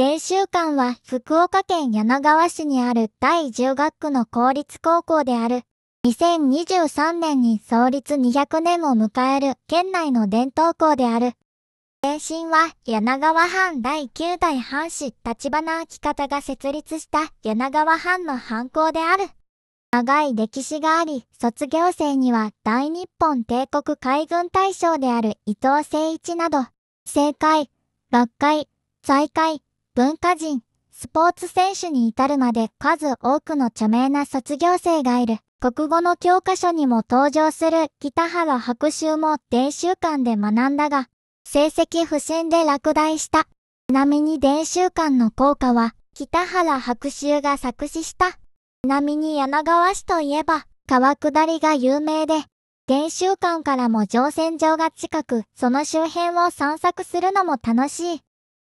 練習館は福岡県柳川市にある第10学区の公立高校である。2023年に創立200年を迎える県内の伝統校である。前身は柳川藩第9代藩士立花明方が設立した柳川藩の藩校である。長い歴史があり、卒業生には大日本帝国海軍大将である伊藤誠一など、政界、学会、財界、文化人、スポーツ選手に至るまで数多くの著名な卒業生がいる。国語の教科書にも登場する北原白秋も伝習館で学んだが、成績不振で落第した。ちなみに伝習館の効果は、北原白秋が作詞した。ちなみに柳川市といえば、川下りが有名で、伝習館からも乗船場が近く、その周辺を散策するのも楽しい。